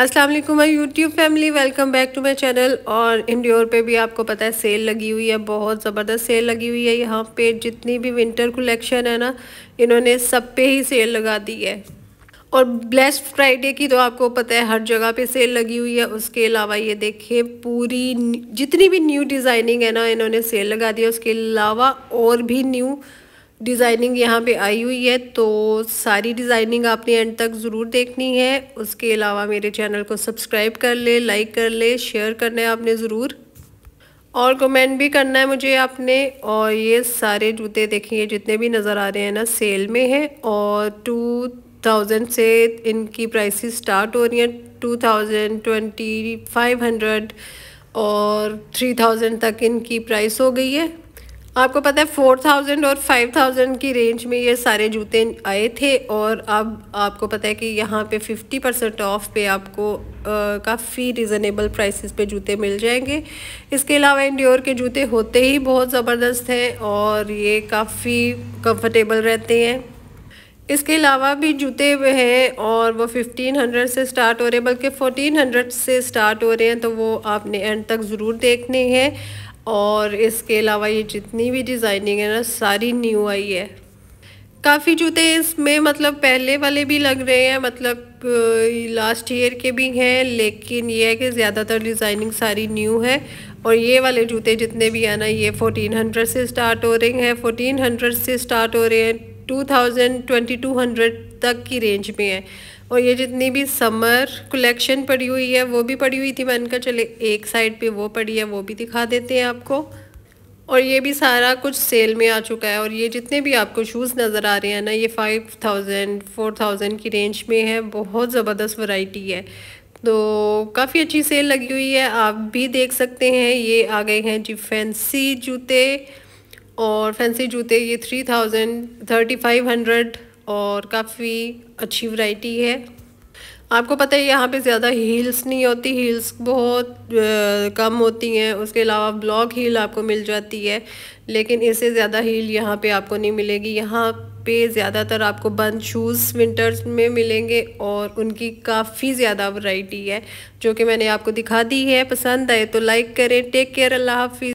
अस्सलाम वालेकुम my YouTube family welcome back to my channel और इंडोर पे भी आपको पता है सेल लगी हुई है बहुत ज़बरदस्त सेल लगी हुई है यहाँ पे जितनी भी विंटर कलेक्शन है ना इन्होंने सब पे ही सेल लगा दी है और ब्लेस्ड फ्राइडे की तो आपको पता है हर जगह पे सेल लगी हुई है उसके अलावा ये देखिए पूरी जितनी भी न्यू डिज़ाइनिंग है ना इन्होंने सेल लगा दी है उसके अलावा और भी न्यू डिज़ाइनिंग यहाँ पे आई हुई है तो सारी डिज़ाइनिंग आपने एंड तक ज़रूर देखनी है उसके अलावा मेरे चैनल को सब्सक्राइब कर ले लाइक कर ले शेयर करना है आपने ज़रूर और कमेंट भी करना है मुझे आपने और ये सारे जूते देखिए जितने भी नज़र आ रहे हैं ना सेल में हैं और टू थाउजेंड से इनकी प्राइस स्टार्ट हो रही हैं two thousand twenty five hundred और थ्री थाउजेंड तक इनकी प्राइस हो गई है आपको पता है फोर थाउजेंड और फाइव थाउजेंड की रेंज में ये सारे जूते आए थे और अब आपको पता है कि यहाँ पे फिफ्टी परसेंट ऑफ पे आपको काफ़ी रिजनेबल प्राइसेस पे जूते मिल जाएंगे इसके अलावा इंडियोर के जूते होते ही बहुत ज़बरदस्त हैं और ये काफ़ी कंफर्टेबल रहते हैं इसके अलावा भी जूते हैं और वो 1500 से स्टार्ट हो रहे हैं बल्कि 1400 से स्टार्ट हो रहे हैं तो वो आपने एंड तक ज़रूर देखने हैं और इसके अलावा ये जितनी भी डिज़ाइनिंग है ना सारी न्यू आई है काफ़ी जूते इसमें मतलब पहले वाले भी लग रहे हैं मतलब लास्ट ईयर के भी हैं लेकिन ये है कि ज़्यादातर डिज़ाइनिंग सारी न्यू है और ये वाले जूते जितने भी हैं ना ये 1400 से स्टार्ट हो रहे हैं 1400 से स्टार्ट हो रहे हैं two thousand twenty two hundred तक की रेंज में है और ये जितनी भी समर कलेक्शन पड़ी हुई है वो भी पड़ी हुई थी मैंने कहा चले एक साइड पे वो पड़ी है वो भी दिखा देते हैं आपको और ये भी सारा कुछ सेल में आ चुका है और ये जितने भी आपको शूज़ नज़र आ रहे हैं ना ये फाइव थाउजेंड फोर थाउजेंड की रेंज में है बहुत ज़बरदस्त वैरायटी है तो काफ़ी अच्छी सेल लगी हुई है आप भी देख सकते हैं ये आ गए हैं जी फैंसी जूते और फैंसी जूते ये three thousand thirty five hundred और काफ़ी अच्छी वैरायटी है आपको पता है यहाँ पे ज़्यादा हील्स नहीं होती हील्स बहुत कम होती हैं उसके अलावा ब्लॉक हील आपको मिल जाती है लेकिन इससे ज़्यादा हील यहाँ पे आपको नहीं मिलेगी यहाँ पे ज़्यादातर आपको बंद शूज़ विंटर्स में मिलेंगे और उनकी काफ़ी ज़्यादा वैरायटी है जो कि मैंने आपको दिखा दी है पसंद आए तो लाइक करें टेक केयर अल्लाह हाफिज़